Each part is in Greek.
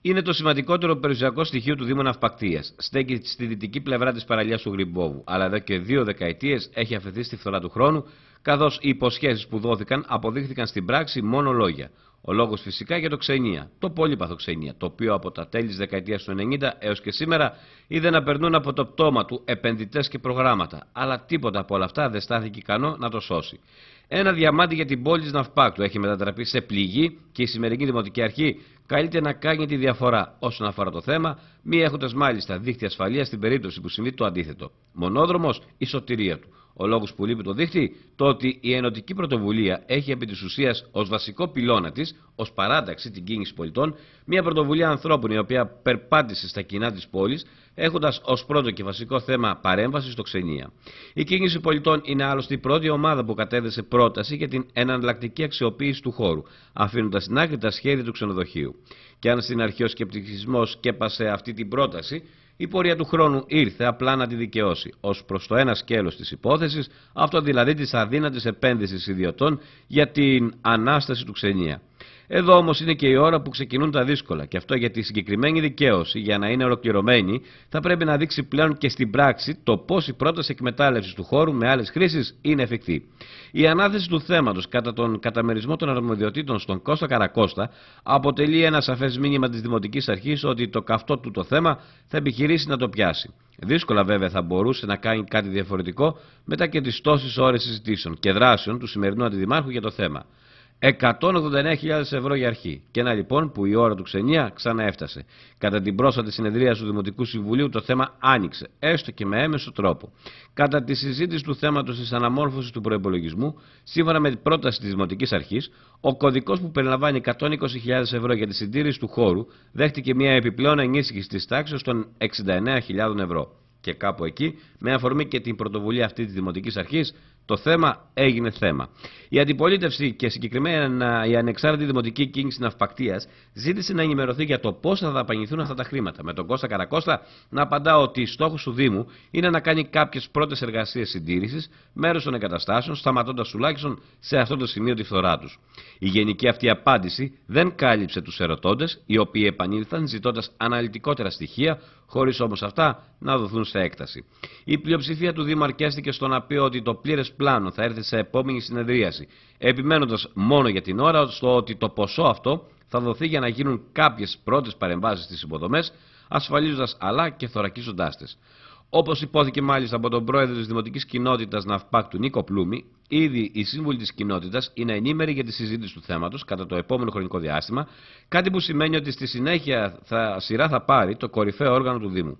είναι το σημαντικότερο περιουσιακό στοιχείο του Δήμου Ναυπακτίας. Στέκει στη δυτική πλευρά της παραλίας του Γρυμπόβου, αλλά εδώ και δύο δεκαετίες έχει αφαιθεί στη φθορά του χρόνου, καθώς οι υποσχέσεις που δόθηκαν αποδείχθηκαν στην πράξη μόνο λόγια. Ο λόγος φυσικά για το ξενία, το πολύπαθο ξενία, το οποίο από τα τέλη της δεκαετίας του 90 έως και σήμερα είδε να περνούν από το πτώμα του επενδυτές και προγράμματα. Αλλά τίποτα από όλα αυτά δεν στάθηκε ικανό να το σώσει. Ένα διαμάντι για την πόλη της Ναυπάκτου έχει μετατραπεί σε πληγή και η σημερινή Δημοτική Αρχή καλείται να κάνει τη διαφορά όσον αφορά το θέμα, μη έχοντας μάλιστα δίχτυα ασφαλείας στην περίπτωση που συμβεί το αντίθετο. Μονόδρομος, η σωτηρία του. Ο λόγος που λείπει το δείχνει, το ότι η ενωτική πρωτοβουλία έχει επί της ουσίας ως βασικό πυλώνα της, ως παράταξη την κίνηση πολιτών, μια πρωτοβουλία ανθρώπων η οποία περπάτησε στα κοινά της πόλης, έχοντας ως πρώτο και βασικό θέμα παρέμβαση στο ξενία. Η κίνηση πολιτών είναι άλλωστε η πρώτη ομάδα που κατέδεσε πρόταση για την εναλλακτική αξιοποίηση του χώρου, αφήνοντας στην άκρη τα σχέδια του ξενοδοχείου. Και αν στην αρχή ο σκεπτικισμός σκέπασε αυτή την πρόταση, η πορεία του χρόνου ήρθε απλά να τη δικαιώσει ως προς το ένα σκέλος της υπόθεσης, αυτό δηλαδή της αδύνατης επένδυσης ιδιωτών για την ανάσταση του ξενία. Εδώ όμως είναι και η ώρα που ξεκινούν τα δύσκολα. Και αυτό γιατί η συγκεκριμένη δικαίωση, για να είναι ολοκληρωμένη, θα πρέπει να δείξει πλέον και στην πράξη το πώς η πρόταση εκμετάλλευσης του χώρου με άλλες χρήσεις είναι εφικτή. Η ανάθεση του θέματος κατά τον καταμερισμό των αρμοδιοτήτων στον Κώστα Καρακώστα αποτελεί ένα σαφές μήνυμα της Δημοτικής Αρχής ότι το καυτό του το θέμα θα επιχειρήσει να το πιάσει. Δύσκολα βέβαια θα μπορούσε να κάνει κάτι διαφορετικό μετά και τις τόσες ώρες συζητήσεων και δράσεων του σημερινού αντιδημάρχου για το θέμα. 189.000 ευρώ για αρχή. Και να λοιπόν που η ώρα του ξενία ξανά έφτασε. Κατά την πρόσφατη συνεδρία του Δημοτικού Συμβουλίου το θέμα άνοιξε, έστω και με έμεσο τρόπο. Κατά τη συζήτηση του θέματος της αναμόρφωσης του προπολογισμού, σύμφωνα με την πρόταση της Δημοτικής Αρχής, ο κωδικός που περιλαμβάνει 120.000 ευρώ για τη συντήρηση του χώρου δέχτηκε μια επιπλέον ενίσχυση της τάξης των 69.000 ευρώ. Και κάπου εκεί, με αφορμή και την πρωτοβουλία αυτή της Δημοτικής Αρχής, το θέμα έγινε θέμα. Η αντιπολίτευση και συγκεκριμένα η ανεξάρτητη δημοτική κίνηση ναυπακτίας ζήτησε να ενημερωθεί για το πώς θα δαπανηθούν αυτά τα χρήματα. Με τον Κώστα Καρακώστα να απαντά ότι στόχο του Δήμου είναι να κάνει κάποιες πρώτες εργασίες συντήρησης μέρος των εγκαταστάσεων, σταματώντας τουλάχιστον σε αυτό το σημείο τη φθορά τους. Η γενική αυτή απάντηση δεν κάλυψε τους ερωτώντες, οι οποίοι επανήλθαν ζητώντας αναλυτικότερα στοιχεία, χωρίς όμως αυτά να δοθούν σε έκταση. Η πλειοψηφία του Δήμου αρκέστηκε στο να ότι το πλήρες πλάνο θα έρθει σε επόμενη συνεδρίαση. Επιμένοντας μόνο για την ώρα στο ότι το ποσό αυτό θα δοθεί για να γίνουν κάποιες πρώτες παρεμβάσεις στις υποδομές, ασφαλίζοντας αλλά και θωρακίζοντάς τις. Όπως υπόθηκε μάλιστα από τον πρόεδρο της Δημοτικής Κοινότητας Ναυπάκ του Νίκο Πλούμη, ήδη οι σύμβουλοι της κοινότητας είναι ενήμεροι για τη συζήτηση του θέματος κατά το επόμενο χρονικό διάστημα, κάτι που σημαίνει ότι στη συνέχεια θα, σειρά θα πάρει το κορυφαίο όργανο του Δήμου.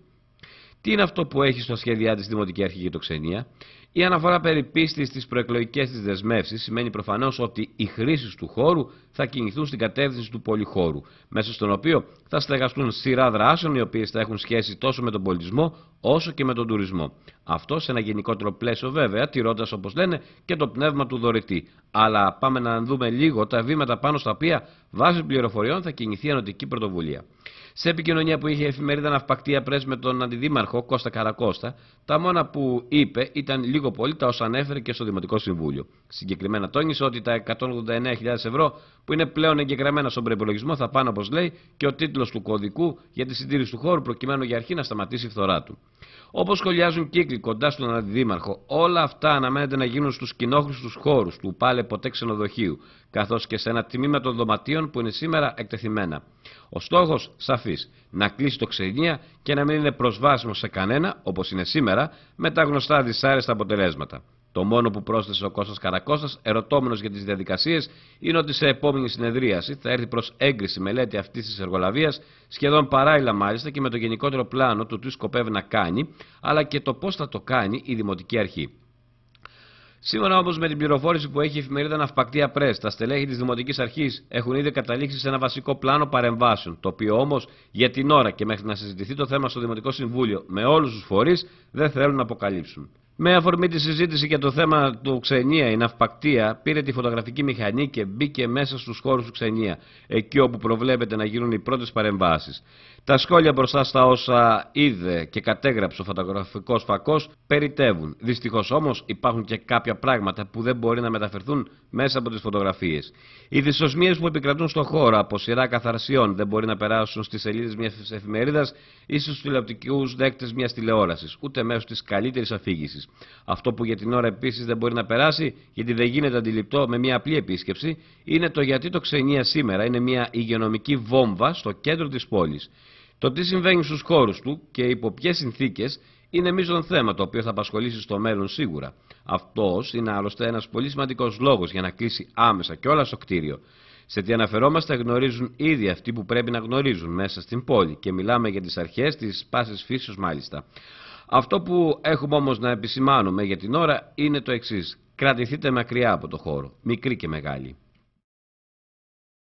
Τι είναι αυτό που έχει στο σχέδιά της Δημοτική Αρχή Ξενία. Η αναφορά περί πίστης στις προεκλογικές της δεσμεύσεις σημαίνει προφανώς ότι οι χρήσεις του χώρου θα κινηθούν στην κατεύθυνση του πολυχώρου, μέσα στον οποίο θα στεγαστούν σειρά δράσεων οι οποίες θα έχουν σχέση τόσο με τον πολιτισμό όσο και με τον τουρισμό. Αυτό σε ένα γενικότερο πλαίσιο βέβαια, τηρώντας όπως λένε και το πνεύμα του δωρητή. Αλλά πάμε να δούμε λίγο τα βήματα πάνω στα οποία βάσει πληροφοριών θα κινηθεί η ανωτική πρωτοβουλία. Σε επικοινωνία που είχε η εφημερίδα Ναυπακτία Πρέσ με τον αντιδήμαρχο Κώστα Καρακώστα, τα μόνα που είπε ήταν λίγο πολύ τα όσα ανέφερε και στο Δημοτικό Συμβούλιο. Συγκεκριμένα τόνισε ότι τα 189.000 ευρώ που είναι πλέον εγγεγραμμένα στον προπολογισμό θα πάνε όπως λέει και ο τίτλος του κωδικού για τη συντήρηση του χώρου προκειμένου για αρχή να σταματήσει η φθορά του. Όπως σχολιάζουν κύκλοι κοντά στον αντιδήμαρχο, όλα αυτά αναμένεται να γίνουν στους κοινόχρηστους χώρους του πάλε ποτέ ξενοδοχείου, καθώς και σε ένα τμήμα των δωματίων που είναι σήμερα εκτεθειμένα. Ο στόχος, σαφέ να κλείσεις το ξενία και να μην είναι προσβάσιμος σε κανένα, όπως είναι σήμερα, με τα γνωστά δυσάρεστα αποτελέσματα. Το μόνο που πρόσθεσε ο Κώστας Καρακώστας, ερωτώμενος για τις διαδικασίες, είναι ότι σε επόμενη συνεδρίαση θα έρθει προς έγκριση μελέτη αυτής της εργολαβίας, σχεδόν παράλληλα μάλιστα και με το γενικότερο πλάνο του τι σκοπεύει να κάνει, αλλά και το πώς θα το κάνει η Δημοτική Αρχή. Σύμφωνα όμω με την πληροφόρηση που έχει η εφημερίδα Ναυπακτία Press, τα στελέχη της Δημοτικής Αρχής έχουν ήδη καταλήξει σε ένα βασικό πλάνο παρεμβάσεων, το οποίο όμως για την ώρα και μέχρι να συζητηθεί το θέμα στο Δημοτικό Συμβούλιο με όλους τους φορείς δεν θέλουν να αποκαλύψουν. Με αφορμή τη συζήτηση για το θέμα του Ξενία, η ναυπακτία πήρε τη φωτογραφική μηχανή και μπήκε μέσα στους χώρους του Ξενία, εκεί όπου προβλέπεται να γίνουν οι πρώτες παρεμβάσεις. Τα σχόλια μπροστά στα όσα είδε και κατέγραψε ο φωτογραφικός φακός περιτεύουν. Δυστυχώς όμως υπάρχουν και κάποια πράγματα που δεν μπορεί να μεταφερθούν μέσα από τις φωτογραφίες. Οι δυσοσμίες που επικρατούν στον χώρο από σειρά καθαρσιών δεν μπορεί να περάσουν στις σελίδες μιας εφημερίδας ή στους τηλεοπτικούς δέκτες μιας τηλεόρασης, ούτε μέσω της καλύτερης αφήγησης. Αυτό που για την ώρα επίσης δεν μπορεί να περάσει, γιατί δεν γίνεται αντιληπτό με μια απλή επίσκεψη, είναι το γιατί το ξενία σήμερα είναι μια υγειονομική βόμβα στο κέντρο της πόλης. Το τι συμβαίνει στους χώρους του και υπό ποιες συνθήκες είναι μείζον θέμα το οποίο θα απασχολήσει στο μέλλον σίγουρα. Αυτός είναι άλλωστε ένας πολύ σημαντικός λόγος για να κλείσει άμεσα και όλα στο κτίριο. Σε τι αναφερόμαστε γνωρίζουν ήδη αυτοί που πρέπει να γνωρίζουν μέσα στην πόλη και μιλάμε για τις αρχές της πάσης φύση μάλιστα. Αυτό που έχουμε όμως να επισημάνουμε για την ώρα είναι το εξής. Κρατηθείτε μακριά από το χώρο, μικρή και μεγάλη.